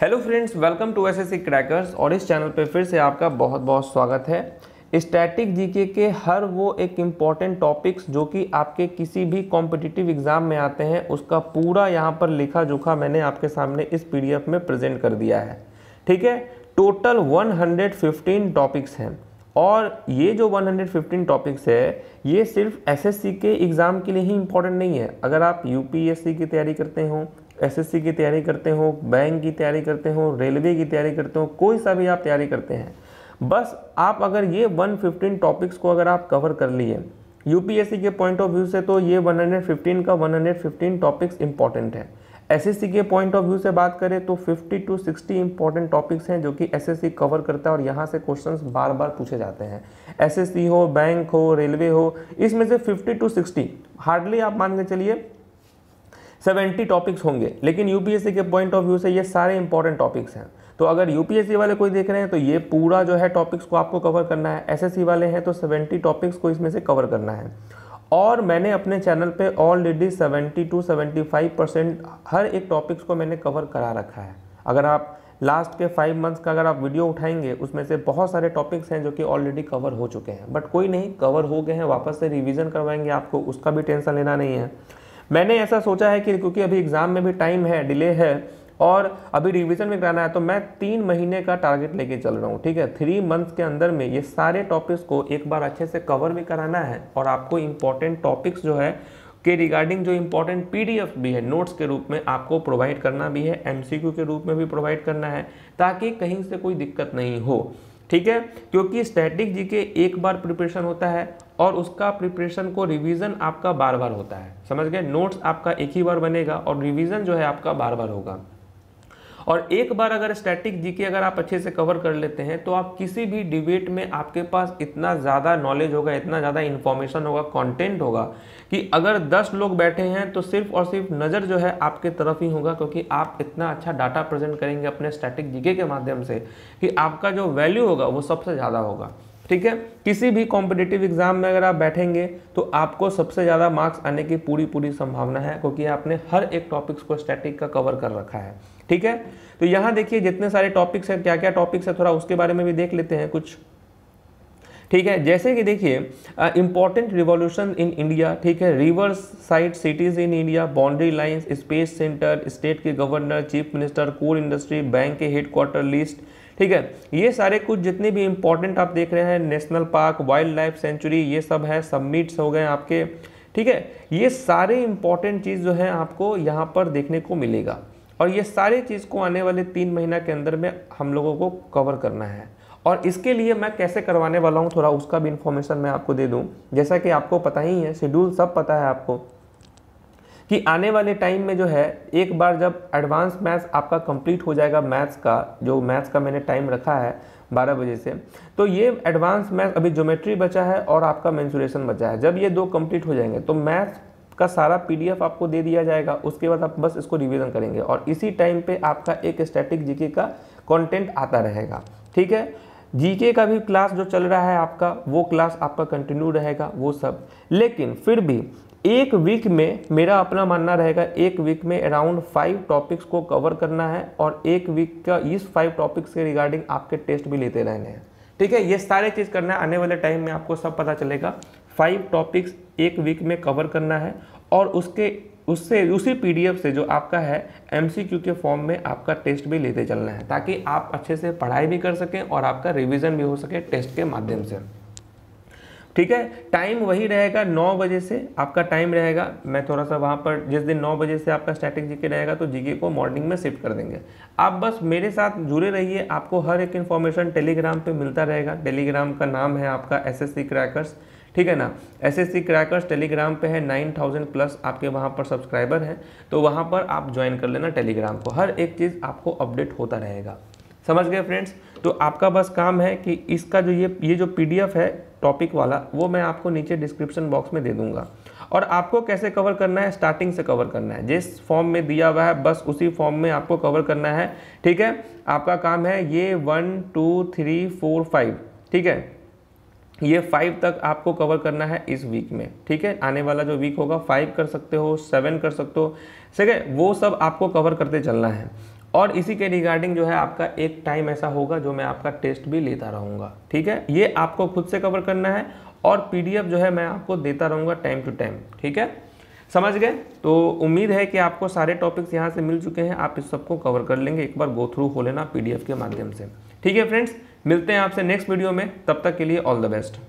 hello friends welcome to SSC crackers और इस channel पर फिर से आपका बहुत बहुत स्वागत है स्टैटिक जीके के हर वो एक इम्पॉर्टेंट टॉपिक्स जो कि आपके किसी भी कॉम्पिटिटिव एग्ज़ाम में आते हैं उसका पूरा यहाँ पर लिखा जोखा मैंने आपके सामने इस पीडीएफ में प्रेजेंट कर दिया है ठीक है टोटल 115 टॉपिक्स हैं और ये जो 115 टॉपिक्स है ये सिर्फ एसएससी के एग्ज़ाम के लिए ही इम्पॉर्टेंट नहीं है अगर आप यूपीएससी की तैयारी करते हो एसएससी की तैयारी करते हो बैंक की तैयारी करते हो रेलवे की तैयारी करते हो कोई सा भी आप तैयारी करते हैं बस आप अगर ये 115 टॉपिक्स को अगर आप कवर कर लिए यूपीएससी के पॉइंट ऑफ व्यू से तो ये 115 का 115 टॉपिक्स इंपॉर्टेंट है एसएससी के पॉइंट ऑफ व्यू से बात करें तो 50 टू 60 इंपॉर्टेंट टॉपिक्स हैं जो कि एसएससी कवर करता है और यहाँ से क्वेश्चंस बार बार पूछे जाते हैं एसएससी हो बैंक हो रेलवे हो इसमें से 50 टू 60 हार्डली आप मान के चलिए सेवेंटी टॉपिक्स होंगे लेकिन यूपीएससी के पॉइंट ऑफ व्यू से ये सारे इंपॉर्टेंट टॉपिक्स हैं तो अगर यूपीएससी वाले कोई देख रहे हैं तो ये पूरा जो है टॉपिक्स को आपको कवर करना है एसएससी वाले हैं तो सेवेंटी टॉपिक्स को इसमें से कवर करना है और मैंने अपने चैनल पे already seventy two five percent हर एक टॉपिक्स को मैंने कवर करा रखा है अगर आप लास्ट के फाइव मंथ्स का अगर आप वीडियो उठाएंगे उसमें से बहुत सारे टॉपिक्स हैं जो कि ऑलरेडी कवर हो चुके हैं बट कोई नहीं कवर हो गए हैं वापस से रिवीजन करवाएंगे आपको उसका भी टेंशन लेना नहीं है मैंने ऐसा सोचा है कि क्योंकि अभी एग्ज़ाम में भी टाइम है डिले है और अभी रिवीजन में कराना है तो मैं तीन महीने का टारगेट लेके चल रहा हूँ ठीक है थ्री मंथ्स के अंदर में ये सारे टॉपिक्स को एक बार अच्छे से कवर भी कराना है और आपको इम्पॉर्टेंट टॉपिक्स जो है के रिगार्डिंग जो इम्पोर्टेंट पीडीएफ भी है नोट्स के रूप में आपको प्रोवाइड करना भी है एम के रूप में भी प्रोवाइड करना है ताकि कहीं से कोई दिक्कत नहीं हो ठीक है क्योंकि स्टैटिक जीके एक बार प्रिपरेशन होता है और उसका प्रिपरेशन को रिवीजन आपका बार बार होता है समझ गए नोट्स आपका एक ही बार बनेगा और रिवीजन जो है आपका बार बार होगा और एक बार अगर स्टैटिक जीके अगर आप अच्छे से कवर कर लेते हैं तो आप किसी भी डिबेट में आपके पास इतना ज़्यादा नॉलेज होगा इतना ज़्यादा इन्फॉर्मेशन होगा कंटेंट होगा कि अगर 10 लोग बैठे हैं तो सिर्फ और सिर्फ नज़र जो है आपके तरफ ही होगा क्योंकि आप इतना अच्छा डाटा प्रेजेंट करेंगे अपने स्टैटिक जीके के माध्यम से कि आपका जो वैल्यू होगा वो सबसे ज़्यादा होगा ठीक है किसी भी कॉम्पिटेटिव एग्जाम में अगर आप बैठेंगे तो आपको सबसे ज़्यादा मार्क्स आने की पूरी पूरी संभावना है क्योंकि आपने हर एक टॉपिक्स को स्टैटिक का कवर कर रखा है ठीक है तो यहाँ देखिए जितने सारे टॉपिक्स हैं क्या क्या टॉपिक्स है थोड़ा उसके बारे में भी देख लेते हैं कुछ ठीक है जैसे कि देखिए इंपॉर्टेंट रिवॉल्यूशन इन इंडिया ठीक है reverse side cities in India boundary lines space centre state के governor chief minister core industry bank के हेडक्वार्टर लिस्ट ठीक है ये सारे कुछ जितने भी इंपॉर्टेंट आप देख रहे हैं national park wildlife sanctuary ये सब है सबमिट्स हो गए आपके ठीक है ये सारे इंपॉर्टेंट चीज़ जो है आपको यहाँ पर देखने को मिलेगा और ये सारे चीज़ को आने वाले तीन महीना के अंदर में हम लोगों को कवर करना है और इसके लिए मैं कैसे करवाने वाला हूँ थोड़ा उसका भी इन्फॉर्मेशन मैं आपको दे दूँ जैसा कि आपको पता ही है शेड्यूल सब पता है आपको कि आने वाले टाइम में जो है एक बार जब एडवांस मैथ्स आपका कंप्लीट हो जाएगा मैथ्स का जो मैथ्स का मैंने टाइम रखा है 12 बजे से तो ये एडवांस मैथ अभी ज्योमेट्री बचा है और आपका मैंसुरेशन बचा है जब ये दो कंप्लीट हो जाएंगे तो मैथ्स का सारा पीडीएफ आपको दे दिया जाएगा उसके बाद आप बस इसको रिविजन करेंगे और इसी टाइम पर आपका एक स्टैटिक जीके का कॉन्टेंट आता रहेगा ठीक है जीके का भी क्लास जो चल रहा है आपका वो क्लास आपका कंटिन्यू रहेगा वो सब लेकिन फिर भी एक वीक में मेरा अपना मानना रहेगा एक वीक में अराउंड फाइव टॉपिक्स को कवर करना है और एक वीक का इस फाइव टॉपिक्स के रिगार्डिंग आपके टेस्ट भी लेते रहने हैं ठीक है ये सारे चीज़ करना है आने वाले टाइम में आपको सब पता चलेगा फाइव टॉपिक्स एक वीक में कवर करना है और उसके उससे उसी पी से जो आपका है एम के फॉर्म में आपका टेस्ट भी लेते चलना है ताकि आप अच्छे से पढ़ाई भी कर सकें और आपका रिविज़न भी हो सके टेस्ट के माध्यम से ठीक है टाइम वही रहेगा नौ बजे से आपका टाइम रहेगा मैं थोड़ा सा वहाँ पर जिस दिन नौ बजे से आपका स्टैटिक जीके रहेगा तो जीके को मॉर्निंग में शिफ्ट कर देंगे आप बस मेरे साथ जुड़े रहिए आपको हर एक इन्फॉर्मेशन टेलीग्राम पे मिलता रहेगा टेलीग्राम का नाम है आपका एस एस क्रैकर्स ठीक है ना एस एस क्रैकर्स टेलीग्राम पे है नाइन थाउजेंड प्लस आपके वहाँ पर सब्सक्राइबर हैं तो वहाँ पर आप ज्वाइन कर लेना टेलीग्राम को हर एक चीज़ आपको अपडेट होता रहेगा समझ गए फ्रेंड्स तो आपका बस काम है कि इसका जो ये ये जो पीडीएफ है टॉपिक वाला वो मैं आपको नीचे डिस्क्रिप्शन बॉक्स में दे दूंगा और आपको कैसे कवर करना है स्टार्टिंग से कवर करना है जिस फॉर्म में दिया हुआ है बस उसी फॉर्म में आपको कवर करना है ठीक है आपका काम है ये one two three four five ठीक है ये फाइव तक आपको कवर करना है इस वीक में ठीक है आने वाला जो वीक होगा फाइव कर सकते हो सेवन कर सकते हो ठीक है वो सब आपको कवर करते चलना है और इसी के रिगार्डिंग जो है आपका एक टाइम ऐसा होगा जो मैं आपका टेस्ट भी लेता रहूँगा ठीक है ये आपको खुद से कवर करना है और पीडीएफ जो है मैं आपको देता रहूँगा टाइम टू टाइम ठीक है समझ गए तो उम्मीद है कि आपको सारे टॉपिक्स यहाँ से मिल चुके हैं आप इस सबको कवर कर लेंगे एक बार गो थ्रू हो लेना पी के माध्यम से ठीक है फ्रेंड्स मिलते हैं आपसे नेक्स्ट वीडियो में तब तक के लिए ऑल द बेस्ट